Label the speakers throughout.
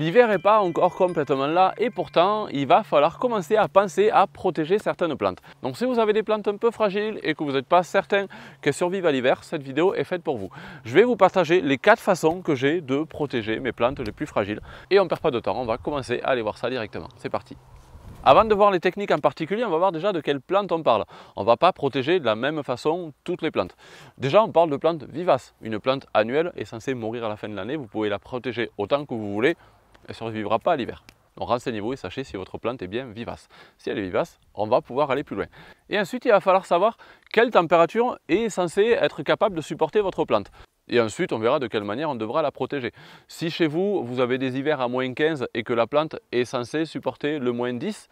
Speaker 1: L'hiver n'est pas encore complètement là et pourtant il va falloir commencer à penser à protéger certaines plantes. Donc si vous avez des plantes un peu fragiles et que vous n'êtes pas certain qu'elles survivent à l'hiver, cette vidéo est faite pour vous. Je vais vous partager les quatre façons que j'ai de protéger mes plantes les plus fragiles et on ne perd pas de temps, on va commencer à aller voir ça directement. C'est parti avant de voir les techniques en particulier, on va voir déjà de quelles plantes on parle. On ne va pas protéger de la même façon toutes les plantes. Déjà, on parle de plantes vivaces. Une plante annuelle est censée mourir à la fin de l'année. Vous pouvez la protéger autant que vous voulez elle ne survivra pas à l'hiver. Donc renseignez-vous et sachez si votre plante est bien vivace. Si elle est vivace, on va pouvoir aller plus loin. Et ensuite, il va falloir savoir quelle température est censée être capable de supporter votre plante. Et ensuite, on verra de quelle manière on devra la protéger. Si chez vous, vous avez des hivers à moins 15 et que la plante est censée supporter le moins 10,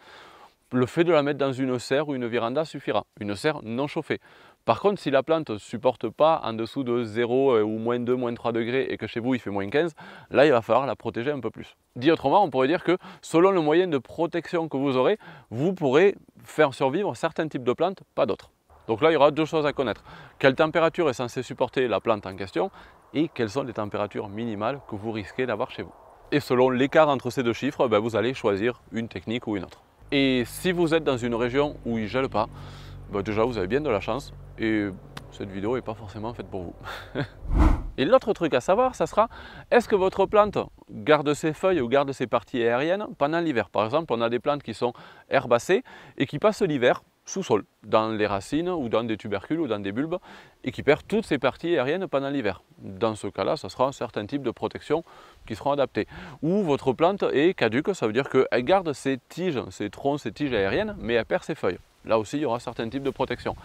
Speaker 1: le fait de la mettre dans une serre ou une véranda suffira, une serre non chauffée. Par contre, si la plante ne supporte pas en dessous de 0 euh, ou moins 2, moins 3 degrés et que chez vous il fait moins 15, là il va falloir la protéger un peu plus. Dit autrement, on pourrait dire que selon le moyen de protection que vous aurez, vous pourrez faire survivre certains types de plantes, pas d'autres. Donc là, il y aura deux choses à connaître. Quelle température est censée supporter la plante en question et quelles sont les températures minimales que vous risquez d'avoir chez vous. Et selon l'écart entre ces deux chiffres, ben, vous allez choisir une technique ou une autre. Et si vous êtes dans une région où il ne gèle pas, bah, déjà vous avez bien de la chance et cette vidéo n'est pas forcément faite pour vous. et l'autre truc à savoir, ça sera est-ce que votre plante garde ses feuilles ou garde ses parties aériennes pendant l'hiver Par exemple, on a des plantes qui sont herbacées et qui passent l'hiver sous-sol, dans les racines ou dans des tubercules ou dans des bulbes, et qui perd toutes ses parties aériennes pendant l'hiver. Dans ce cas-là, ce sera un certain type de protection qui sera adapté. Ou votre plante est caduque, ça veut dire qu'elle garde ses tiges, ses troncs, ses tiges aériennes, mais elle perd ses feuilles. Là aussi, il y aura certains types de protection.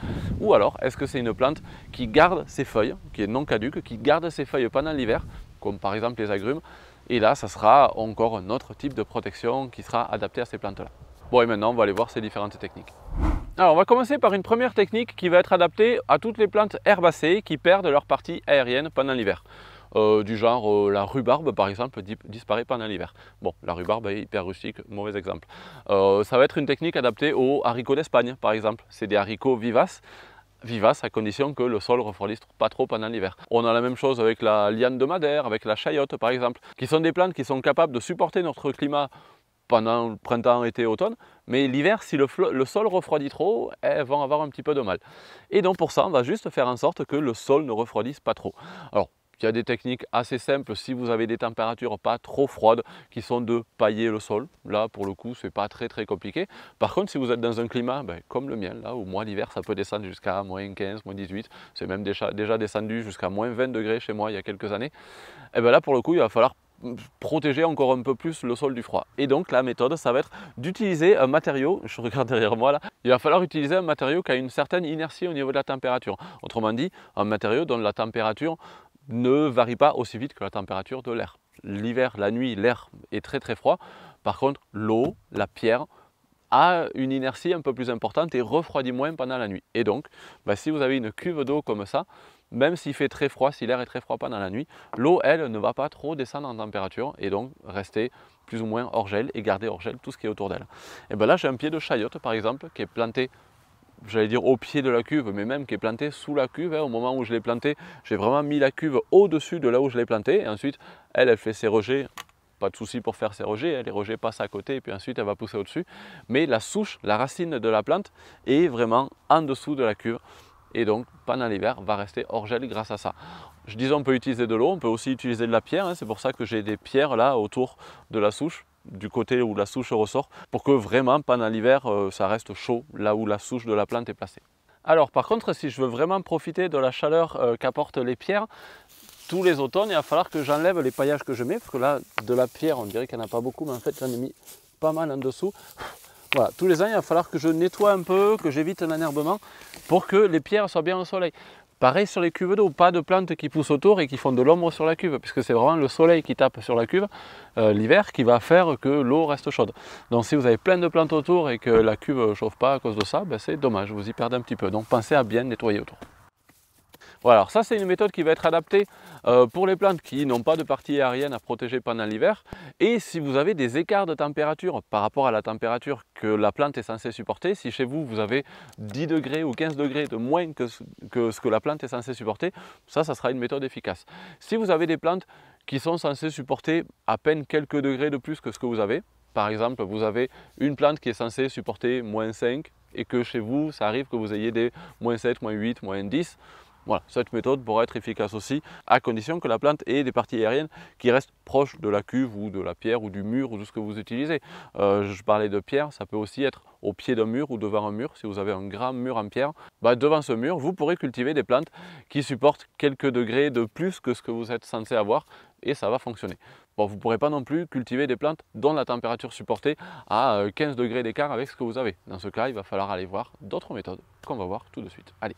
Speaker 1: Ou alors, est-ce que c'est une plante qui garde ses feuilles, qui est non caduque, qui garde ses feuilles pendant l'hiver, comme par exemple les agrumes, et là, ça sera encore un autre type de protection qui sera adapté à ces plantes-là. Bon, et maintenant, on va aller voir ces différentes techniques. Alors on va commencer par une première technique qui va être adaptée à toutes les plantes herbacées qui perdent leur partie aérienne pendant l'hiver. Euh, du genre euh, la rhubarbe par exemple disparaît pendant l'hiver. Bon, la rhubarbe est hyper rustique, mauvais exemple. Euh, ça va être une technique adaptée aux haricots d'Espagne par exemple. C'est des haricots vivaces vivaces à condition que le sol refroidisse pas trop pendant l'hiver. On a la même chose avec la liane de Madère, avec la chayotte par exemple, qui sont des plantes qui sont capables de supporter notre climat pendant le printemps, été, automne. Mais l'hiver, si le, sol refroidit trop, elles eh, vont avoir un petit peu de mal. Et donc pour ça, on va juste faire en sorte que le sol ne refroidisse pas trop. Alors, il y a des techniques assez simples si vous avez des températures pas trop froides qui sont de pailler le sol. Là, pour le coup, c'est pas très très compliqué. Par contre, si vous êtes dans un climat ben, comme le mien, là où moi l'hiver ça peut descendre jusqu'à moins 15, moins 18, c'est même déjà, déjà descendu jusqu'à moins 20 degrés chez moi il y a quelques années, et eh bien là pour le coup, il va falloir protéger encore un peu plus le sol du froid. Et donc la méthode, ça va être d'utiliser un matériau, je regarde derrière moi là, il va falloir utiliser un matériau qui a une certaine inertie au niveau de la température. Autrement dit, un matériau dont la température ne varie pas aussi vite que la température de l'air. L'hiver, la nuit, l'air est très très froid. Par contre, l'eau, la pierre, a une inertie un peu plus importante et refroidit moins pendant la nuit. Et donc, bah, si vous avez une cuve d'eau comme ça, même s'il fait très froid, si l'air est très froid pendant la nuit, l'eau, elle, ne va pas trop descendre en température et donc rester plus ou moins hors gel et garder hors gel tout ce qui est autour d'elle. Et eh bien là, j'ai un pied de chayotte, par exemple, qui est planté j'allais dire au pied de la cuve, mais même qui est planté sous la cuve. Hein. au moment où je l'ai planté, j'ai vraiment mis la cuve au-dessus de là où je l'ai planté. Et ensuite, elle, elle fait ses rejets. Pas de souci pour faire ses rejets. Hein. les rejets passent à côté et puis ensuite, elle va pousser au-dessus. Mais la souche, la racine de la plante est vraiment en dessous de la cuve et donc pendant l'hiver va rester hors gel grâce à ça. Je disais on peut utiliser de l'eau, on peut aussi utiliser de la pierre, hein. c'est pour ça que j'ai des pierres là autour de la souche du côté où la souche ressort pour que vraiment pendant l'hiver euh, ça reste chaud là où la souche de la plante est placée. Alors par contre si je veux vraiment profiter de la chaleur euh, qu'apportent les pierres, tous les automnes il va falloir que j'enlève les paillages que je mets parce que là de la pierre on dirait qu'il n'y en a pas beaucoup mais en fait j'en ai mis pas mal en dessous tous les ans, il va falloir que je nettoie un peu, que j'évite un enherbement pour que les pierres soient bien au soleil. Pareil sur les cuves d'eau, pas de plantes qui poussent autour et qui font de l'ombre sur la cuve, puisque c'est vraiment le soleil qui tape sur la cuve euh, l'hiver qui va faire que l'eau reste chaude. Donc si vous avez plein de plantes autour et que la cuve ne chauffe pas à cause de ça, ben, c'est dommage, vous y perdez un petit peu. Donc pensez à bien nettoyer autour alors ça c'est une méthode qui va être adaptée euh, pour les plantes qui n'ont pas de partie aérienne à protéger pendant l'hiver. Et si vous avez des écarts de température par rapport à la température que la plante est censée supporter, si chez vous vous avez 10 degrés ou 15 degrés de moins que ce que, ce que la plante est censée supporter, ça, ça sera une méthode efficace. Si vous avez des plantes qui sont censées supporter à peine quelques degrés de plus que ce que vous avez, par exemple, vous avez une plante qui est censée supporter moins 5 et que chez vous, ça arrive que vous ayez des moins 7, moins 8, moins 10, voilà, cette méthode pourra être efficace aussi, à condition que la plante ait des parties aériennes qui restent proches de la cuve ou de la pierre ou du mur ou de ce que vous utilisez. Euh, je parlais de pierre, ça peut aussi être au pied d'un mur ou devant un mur. Si vous avez un grand mur en pierre, bah, devant ce mur, vous pourrez cultiver des plantes qui supportent quelques degrés de plus que ce que vous êtes censé avoir et ça va fonctionner. Bon, vous ne pourrez pas non plus cultiver des plantes dont la température supportée à 15 euh, degrés d'écart avec ce que vous avez. Dans ce cas, il va falloir aller voir d'autres méthodes qu'on va voir tout de suite. Allez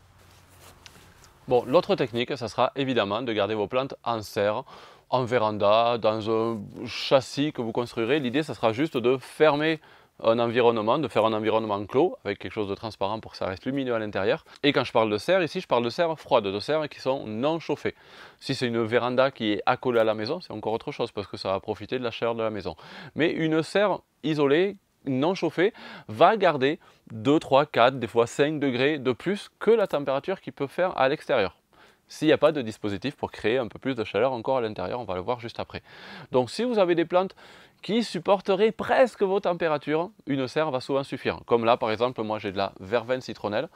Speaker 1: Bon, l'autre technique, ça sera évidemment de garder vos plantes en serre, en véranda, dans un châssis que vous construirez. L'idée, ça sera juste de fermer un environnement, de faire un environnement clos avec quelque chose de transparent pour que ça reste lumineux à l'intérieur. Et quand je parle de serre, ici je parle de serre froide, de serre qui sont non chauffées. Si c'est une véranda qui est accolée à la maison, c'est encore autre chose parce que ça va profiter de la chaleur de la maison. Mais une serre isolée non chauffé va garder 2, 3, 4, des fois 5 degrés de plus que la température qu'il peut faire à l'extérieur. S'il n'y a pas de dispositif pour créer un peu plus de chaleur encore à l'intérieur, on va le voir juste après. Donc si vous avez des plantes qui supporteraient presque vos températures, une serre va souvent suffire. Comme là par exemple, moi j'ai de la verveine citronnelle,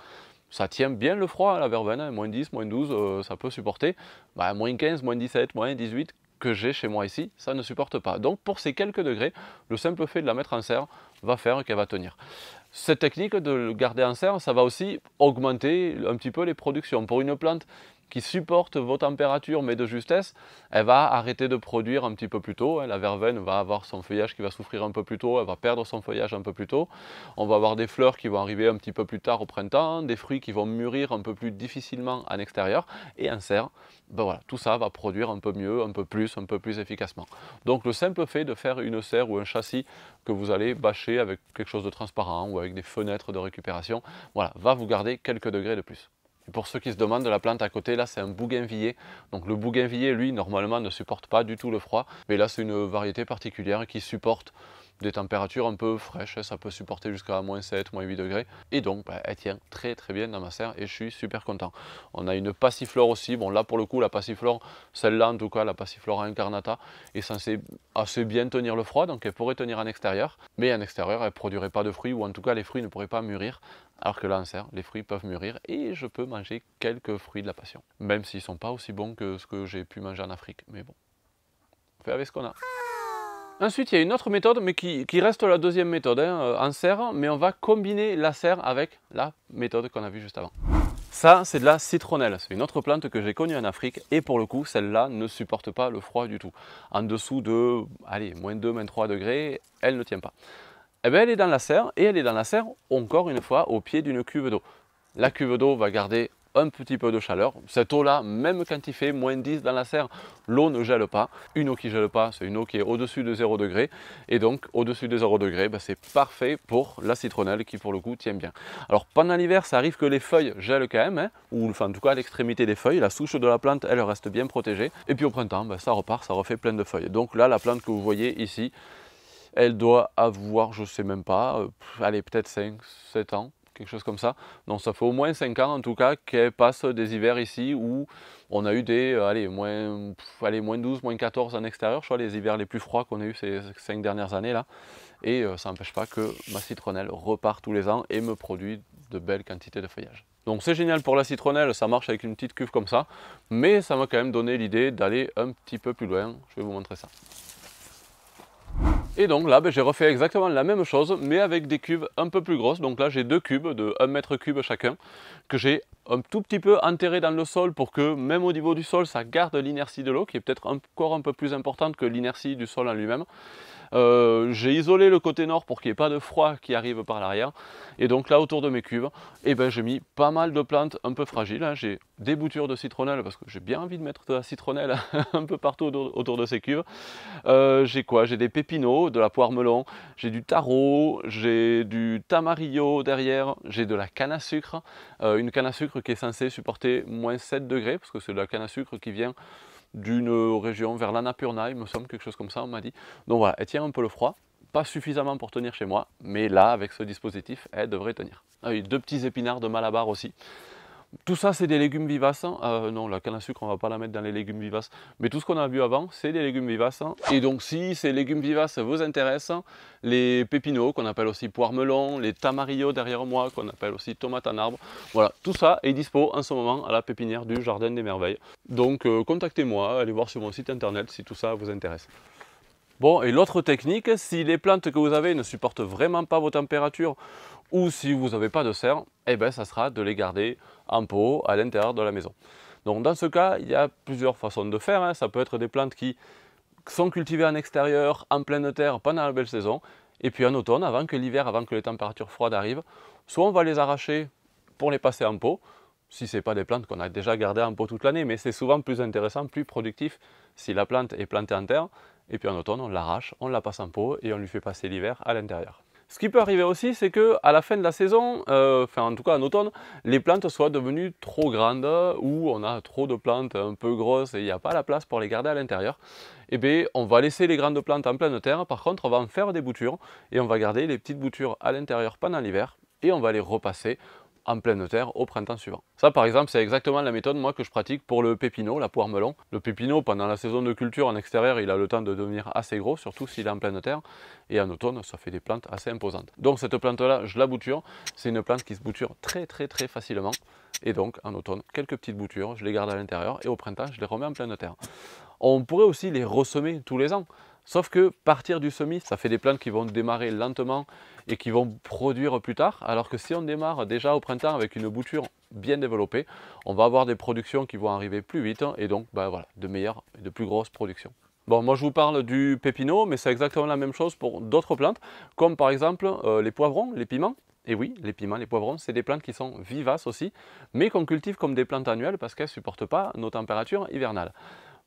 Speaker 1: ça tient bien le froid à la verveine, hein, moins 10, moins 12, euh, ça peut supporter. Bah, moins 15, moins 17, moins 18, que j'ai chez moi ici, ça ne supporte pas. Donc pour ces quelques degrés, le simple fait de la mettre en serre va faire qu'elle va tenir. Cette technique de le garder en serre, ça va aussi augmenter un petit peu les productions. Pour une plante qui supporte vos températures mais de justesse, elle va arrêter de produire un petit peu plus tôt. Hein. La verveine va avoir son feuillage qui va souffrir un peu plus tôt, elle va perdre son feuillage un peu plus tôt. On va avoir des fleurs qui vont arriver un petit peu plus tard au printemps, des fruits qui vont mûrir un peu plus difficilement en extérieur et un serre, ben voilà, tout ça va produire un peu mieux, un peu plus, un peu plus efficacement. Donc le simple fait de faire une serre ou un châssis que vous allez bâcher avec quelque chose de transparent ou avec des fenêtres de récupération, voilà, va vous garder quelques degrés de plus. Pour ceux qui se demandent, la plante à côté, là, c'est un bougainvillier. Donc le bougainvillier, lui, normalement, ne supporte pas du tout le froid. Mais là, c'est une variété particulière qui supporte des températures un peu fraîches, ça peut supporter jusqu'à moins 7, moins 8 degrés. Et donc, bah, elle tient très très bien dans ma serre et je suis super content. On a une passiflore aussi, bon là pour le coup, la passiflore, celle-là en tout cas, la passiflore incarnata, est censée assez bien tenir le froid, donc elle pourrait tenir en extérieur. Mais en extérieur, elle ne produirait pas de fruits, ou en tout cas, les fruits ne pourraient pas mûrir. Alors que là, en serre, les fruits peuvent mûrir et je peux manger quelques fruits de la passion. Même s'ils ne sont pas aussi bons que ce que j'ai pu manger en Afrique. Mais bon, on fait avec ce qu'on a. Ensuite, il y a une autre méthode, mais qui, reste la deuxième méthode hein, euh, en serre, mais on va combiner la serre avec la méthode qu'on a vue juste avant. Ça, c'est de la citronnelle. C'est une autre plante que j'ai connue en Afrique et pour le coup, celle-là ne supporte pas le froid du tout. En dessous de, allez, moins 2, moins 3 degrés, elle ne tient pas. Eh bien, elle est dans la serre et elle est dans la serre encore une fois au pied d'une cuve d'eau. La cuve d'eau va garder un petit peu de chaleur. Cette eau-là, même quand il fait moins 10 dans la serre, l'eau ne gèle pas. Une eau qui gèle pas, c'est une eau qui est au-dessus de 0 degré. Et donc, au-dessus de 0 degré, bah, c'est parfait pour la citronnelle qui, pour le coup, tient bien. Alors, pendant l'hiver, ça arrive que les feuilles gèlent quand même, hein, ou enfin, en tout cas, à l'extrémité des feuilles, la souche de la plante, elle reste bien protégée. Et puis au printemps, bah, ça repart, ça refait plein de feuilles. Donc là, la plante que vous voyez ici, elle doit avoir, je sais même pas, euh, allez, peut-être 5, 7 ans, quelque chose comme ça. Donc ça fait au moins 5 ans en tout cas qu'elle passe des hivers ici où on a eu des euh, allez, moins, allez, moins 12, moins 14 en extérieur, je crois les hivers les plus froids qu'on a eu ces 5 dernières années là. Et euh, ça n'empêche pas que ma citronnelle repart tous les ans et me produit de belles quantités de feuillage. Donc c'est génial pour la citronnelle, ça marche avec une petite cuve comme ça, mais ça m'a quand même donné l'idée d'aller un petit peu plus loin. Je vais vous montrer ça. Et donc là, ben, j'ai refait exactement la même chose, mais avec des cubes un peu plus grosses. Donc là, j'ai deux cubes de 1 mètre cube chacun, que j'ai un tout petit peu enterré dans le sol pour que même au niveau du sol, ça garde l'inertie de l'eau, qui est peut-être encore un peu plus importante que l'inertie du sol en lui-même. Euh, j'ai isolé le côté nord pour qu'il n'y ait pas de froid qui arrive par l'arrière. Et donc là, autour de mes cuves, eh ben, j'ai mis pas mal de plantes un peu fragiles. Hein. J'ai des boutures de citronnelle parce que j'ai bien envie de mettre de la citronnelle un peu partout autour, de ces cuves. Euh, j'ai quoi J'ai des pépinots, de la poire melon, j'ai du taro, j'ai du tamarillo derrière, j'ai de la canne à sucre, euh, une canne à sucre qui est censée supporter moins 7 degrés parce que c'est de la canne à sucre qui vient d'une région vers l'Annapurna, il me semble, quelque chose comme ça, on m'a dit. Donc voilà, elle tient un peu le froid, pas suffisamment pour tenir chez moi, mais là, avec ce dispositif, elle devrait tenir. Ah oui, deux petits épinards de Malabar aussi, tout ça, c'est des légumes vivaces. Hein. Euh, non, la canne à sucre, on ne va pas la mettre dans les légumes vivaces. Mais tout ce qu'on a vu avant, c'est des légumes vivaces. Hein. Et donc, si ces légumes vivaces vous intéressent, hein, les pépinots, qu'on appelle aussi poire melon, les tamarillos derrière moi, qu'on appelle aussi tomates en arbre, voilà, tout ça est dispo en ce moment à la pépinière du Jardin des Merveilles. Donc, euh, contactez-moi, allez voir sur mon site internet si tout ça vous intéresse. Bon, et l'autre technique, si les plantes que vous avez ne supportent vraiment pas vos températures ou si vous n'avez pas de serre, eh ben, ça sera de les garder en pot à l'intérieur de la maison. Donc dans ce cas, il y a plusieurs façons de faire. Hein. Ça peut être des plantes qui sont cultivées en extérieur, en pleine terre, pendant la belle saison, et puis en automne, avant que l'hiver, avant que les températures froides arrivent, soit on va les arracher pour les passer en pot, si ce n'est pas des plantes qu'on a déjà gardées en pot toute l'année, mais c'est souvent plus intéressant, plus productif si la plante est plantée en terre, et puis en automne, on l'arrache, on la passe en pot et on lui fait passer l'hiver à l'intérieur. Ce qui peut arriver aussi, c'est que à la fin de la saison, euh, enfin en tout cas en automne, les plantes soient devenues trop grandes ou on a trop de plantes un peu grosses et il n'y a pas la place pour les garder à l'intérieur. Eh bien, on va laisser les grandes plantes en pleine terre. Par contre, on va en faire des boutures et on va garder les petites boutures à l'intérieur pendant l'hiver et on va les repasser en pleine terre au printemps suivant. Ça par exemple c'est exactement la méthode moi que je pratique pour le pépinot la poire melon. Le pépinot pendant la saison de culture en extérieur il a le temps de devenir assez gros surtout s'il est en pleine terre et en automne ça fait des plantes assez imposantes. Donc cette plante là je la bouture, c'est une plante qui se bouture très très très facilement et donc en automne quelques petites boutures, je les garde à l'intérieur et au printemps je les remets en pleine terre. On pourrait aussi les ressemer tous les ans. Sauf que partir du semis, ça fait des plantes qui vont démarrer lentement et qui vont produire plus tard, alors que si on démarre déjà au printemps avec une bouture bien développée, on va avoir des productions qui vont arriver plus vite et donc ben voilà, de meilleures et de plus grosses productions. Bon, moi je vous parle du pépino, mais c'est exactement la même chose pour d'autres plantes, comme par exemple euh, les poivrons, les piments. Et oui, les piments, les poivrons, c'est des plantes qui sont vivaces aussi, mais qu'on cultive comme des plantes annuelles parce qu'elles ne supportent pas nos températures hivernales.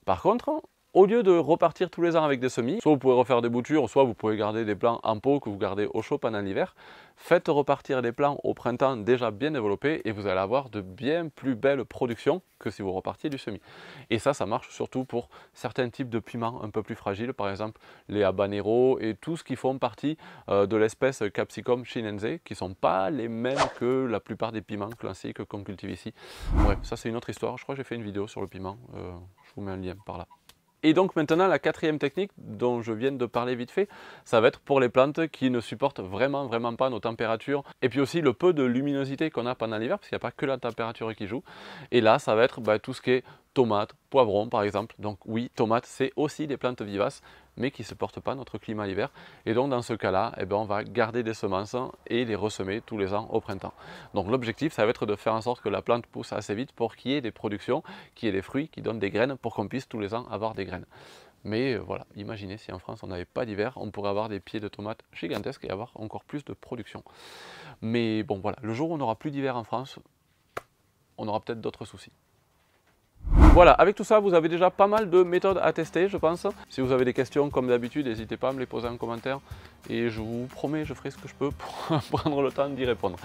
Speaker 1: Par contre, au lieu de repartir tous les ans avec des semis, soit vous pouvez refaire des boutures, soit vous pouvez garder des plants en pot que vous gardez au chaud pendant l'hiver, faites repartir les plants au printemps déjà bien développés et vous allez avoir de bien plus belles productions que si vous repartiez du semis. Et ça, ça marche surtout pour certains types de piments un peu plus fragiles, par exemple les habaneros et tout ce qui font partie euh, de l'espèce Capsicum chinense, qui sont pas les mêmes que la plupart des piments classiques qu'on cultive ici. Bref, ça c'est une autre histoire. Je crois que j'ai fait une vidéo sur le piment. Euh, je vous mets un lien par là. Et donc maintenant, la quatrième technique dont je viens de parler vite fait, ça va être pour les plantes qui ne supportent vraiment, vraiment pas nos températures. Et puis aussi le peu de luminosité qu'on a pendant l'hiver, parce qu'il n'y a pas que la température qui joue. Et là, ça va être bah, tout ce qui est tomates, poivrons par exemple. Donc oui, tomates, c'est aussi des plantes vivaces mais qui ne supportent pas notre climat l'hiver. Et donc dans ce cas-là, eh ben, on va garder des semences et les ressemer tous les ans au printemps. Donc l'objectif, ça va être de faire en sorte que la plante pousse assez vite pour qu'il y ait des productions, qu'il y ait des fruits, qui donnent des graines, pour qu'on puisse tous les ans avoir des graines. Mais euh, voilà, imaginez si en France on n'avait pas d'hiver, on pourrait avoir des pieds de tomates gigantesques et avoir encore plus de production. Mais bon voilà, le jour où on n'aura plus d'hiver en France, on aura peut-être d'autres soucis. Voilà, avec tout ça, vous avez déjà pas mal de méthodes à tester, je pense. Si vous avez des questions, comme d'habitude, n'hésitez pas à me les poser en commentaire. Et je vous promets, je ferai ce que je peux pour prendre le temps d'y répondre.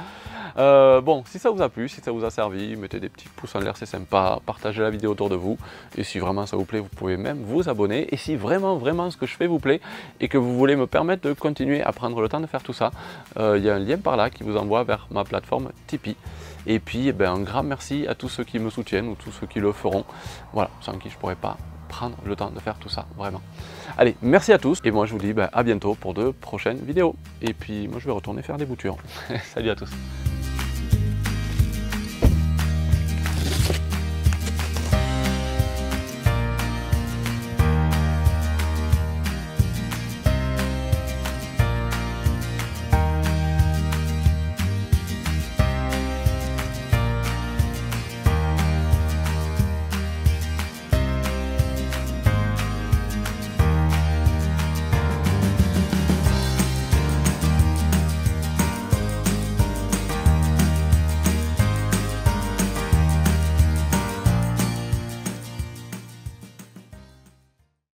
Speaker 1: Euh, bon, si ça vous a plu, si ça vous a servi, mettez des petits pouces en l'air, c'est sympa. Partagez la vidéo autour de vous. Et si vraiment ça vous plaît, vous pouvez même vous abonner. Et si vraiment, vraiment ce que je fais vous plaît et que vous voulez me permettre de continuer à prendre le temps de faire tout ça, euh, il y a un lien par là qui vous envoie vers ma plateforme Tipeee. Et puis, eh ben, un grand merci à tous ceux qui me soutiennent ou tous ceux qui le feront. Voilà, sans qui je pourrais pas prendre le temps de faire tout ça, vraiment. Allez, merci à tous, et moi je vous dis bah, à bientôt pour de prochaines vidéos. Et puis moi je vais retourner faire des boutures. Salut à tous.